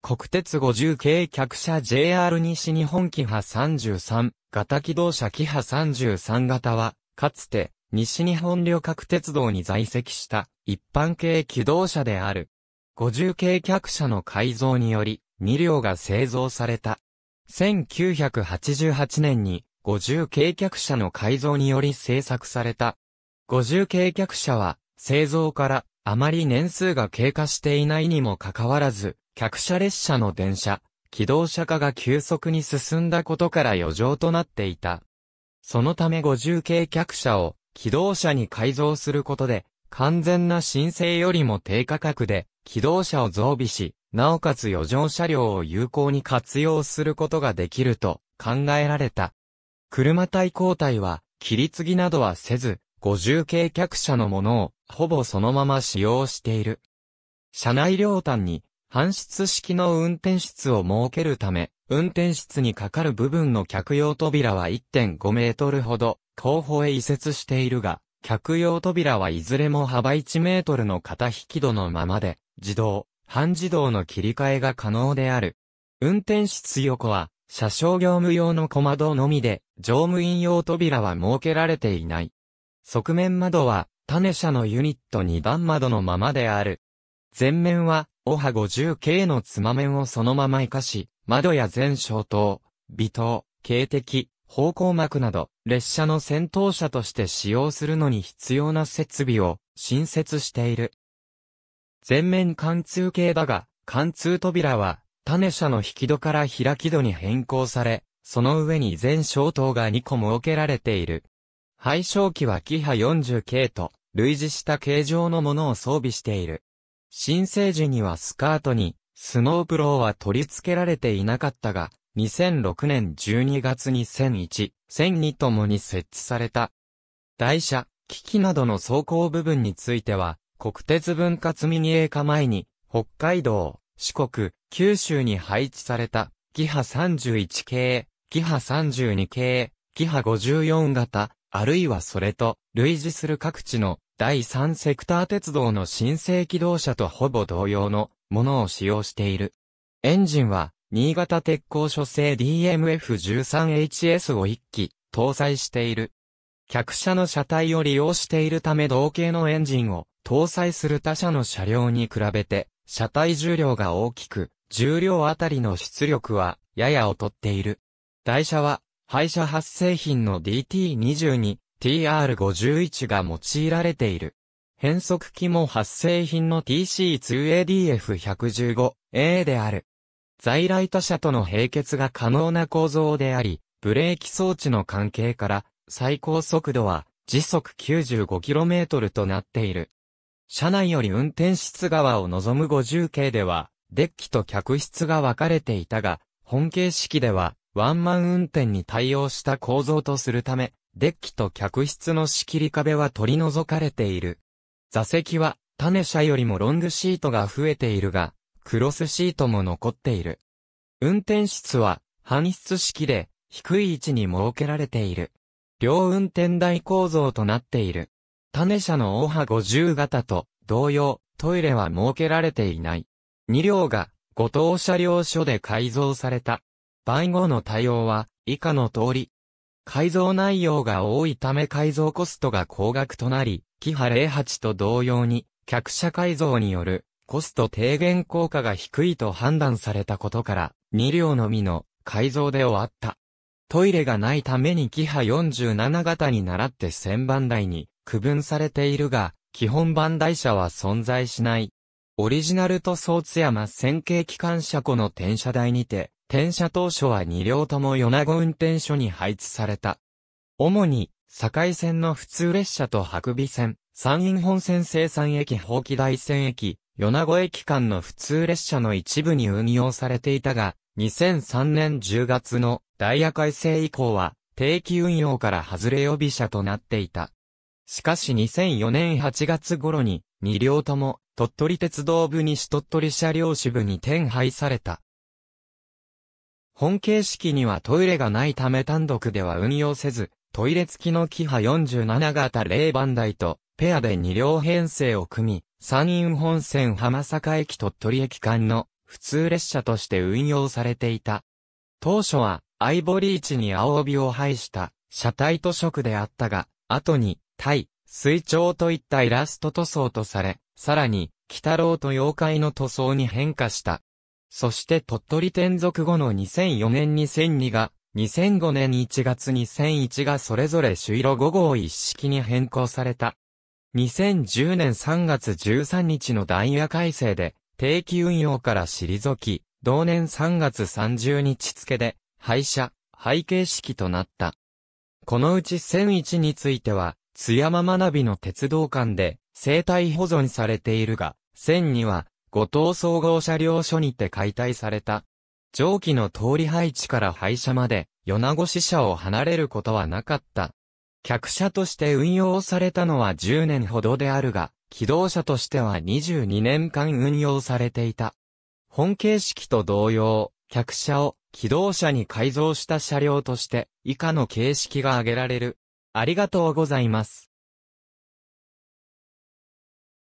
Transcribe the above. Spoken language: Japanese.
国鉄50系客車 JR 西日本キハ33型機動車キハ33型は、かつて西日本旅客鉄道に在籍した一般系機動車である。50系客車の改造により2両が製造された。1988年に50系客車の改造により製作された。50系客車は製造からあまり年数が経過していないにもかかわらず、客車列車の電車、機動車化が急速に進んだことから余剰となっていた。そのため50系客車を機動車に改造することで、完全な申請よりも低価格で、機動車を増備し、なおかつ余剰車両を有効に活用することができると考えられた。車体交代は、切り継ぎなどはせず、50系客車のものを、ほぼそのまま使用している。車内両端に、搬出式の運転室を設けるため、運転室にかかる部分の客用扉は1.5メートルほど、後方へ移設しているが、客用扉はいずれも幅1メートルの片引き戸のままで、自動、半自動の切り替えが可能である。運転室横は、車掌業務用の小窓のみで、乗務員用扉は設けられていない。側面窓は、種車のユニット2番窓のままである。前面は、オハ50系のつま面をそのまま生かし、窓や全小灯、微灯、警笛、方向幕など、列車の先頭車として使用するのに必要な設備を新設している。全面貫通系だが、貫通扉は、種車の引き戸から開き戸に変更され、その上に全小灯が2個設けられている。廃焼機はキハ40系と、類似した形状のものを装備している。新生時にはスカートに、スノープローは取り付けられていなかったが、2006年12月に1001、1002ともに設置された。台車、機器などの走行部分については、国鉄分割民営化前に、北海道、四国、九州に配置された、キハ31系、キハ32系、キハ54型、あるいはそれと、類似する各地の第3セクター鉄道の新生機動車とほぼ同様のものを使用している。エンジンは、新潟鉄工所製 DMF13HS を1機搭載している。客車の車体を利用しているため同型のエンジンを搭載する他社の車両に比べて、車体重量が大きく、重量あたりの出力はやや劣っている。台車は、廃車発生品の DT22 TR51 が用いられている。変速機も発生品の TC2ADF115A である。在来他社との並結が可能な構造であり、ブレーキ装置の関係から、最高速度は時速 95km となっている。車内より運転室側を望む50系では、デッキと客室が分かれていたが、本形式では、ワンマン運転に対応した構造とするため、デッキと客室の仕切り壁は取り除かれている。座席は、種車よりもロングシートが増えているが、クロスシートも残っている。運転室は、搬出式で、低い位置に設けられている。両運転台構造となっている。種車の大ハ50型と、同様、トイレは設けられていない。2両が、五島車両所で改造された。倍号の対応は、以下の通り、改造内容が多いため改造コストが高額となり、キハ08と同様に、客車改造によるコスト低減効果が低いと判断されたことから、2両のみの改造で終わった。トイレがないためにキハ47型に倣って1000番台に区分されているが、基本番台車は存在しない。オリジナル塗装津山線形機関車庫の転車台にて、転車当初は2両とも米子運転所に配置された。主に、堺線の普通列車と白尾線、山陰本線生産駅放棄大線駅、米子駅間の普通列車の一部に運用されていたが、2003年10月のダイヤ改正以降は、定期運用から外れ予備車となっていた。しかし2004年8月頃に、2両とも、鳥取鉄道部西鳥取車両支部に転廃された。本形式にはトイレがないため単独では運用せず、トイレ付きのキハ47型0番台と、ペアで2両編成を組み、山陰本線浜坂駅鳥取駅間の普通列車として運用されていた。当初は、アイボリーチに青帯を配した車体塗色であったが、後に、タイ、水鳥といったイラスト塗装とされ、さらに、北郎と妖怪の塗装に変化した。そして鳥取転属後の2004年に1002が、2005年1月に1001がそれぞれ朱色5号一式に変更された。2010年3月13日のダイヤ改正で、定期運用から退き、同年3月30日付で、廃車、廃形式となった。このうち1001については、津山学びの鉄道館で、生態保存されているが、1002は、五島総合車両所にて解体された。上記の通り配置から廃車まで、米子支社を離れることはなかった。客車として運用されたのは10年ほどであるが、機動車としては22年間運用されていた。本形式と同様、客車を機動車に改造した車両として、以下の形式が挙げられる。ありがとうございます。